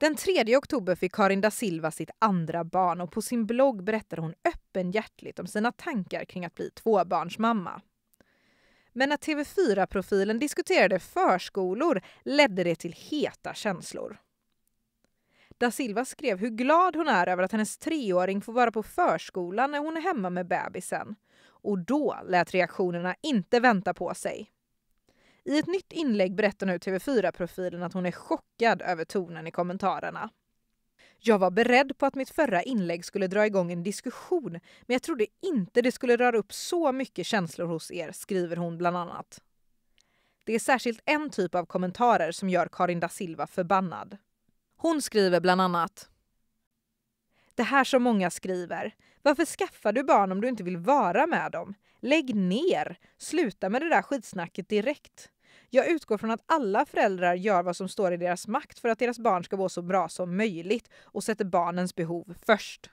Den 3 oktober fick Karin da Silva sitt andra barn och på sin blogg berättar hon öppenhjärtligt om sina tankar kring att bli tvåbarnsmamma. Men när TV4-profilen diskuterade förskolor ledde det till heta känslor. Da Silva skrev hur glad hon är över att hennes treåring får vara på förskolan när hon är hemma med bebisen. Och då lät reaktionerna inte vänta på sig. I ett nytt inlägg berättar nu TV4-profilen att hon är chockad över tonen i kommentarerna. Jag var beredd på att mitt förra inlägg skulle dra igång en diskussion men jag trodde inte det skulle röra upp så mycket känslor hos er, skriver hon bland annat. Det är särskilt en typ av kommentarer som gör Karin da Silva förbannad. Hon skriver bland annat det här som många skriver. Varför skaffar du barn om du inte vill vara med dem? Lägg ner! Sluta med det där skitsnacket direkt. Jag utgår från att alla föräldrar gör vad som står i deras makt för att deras barn ska må så bra som möjligt och sätter barnens behov först.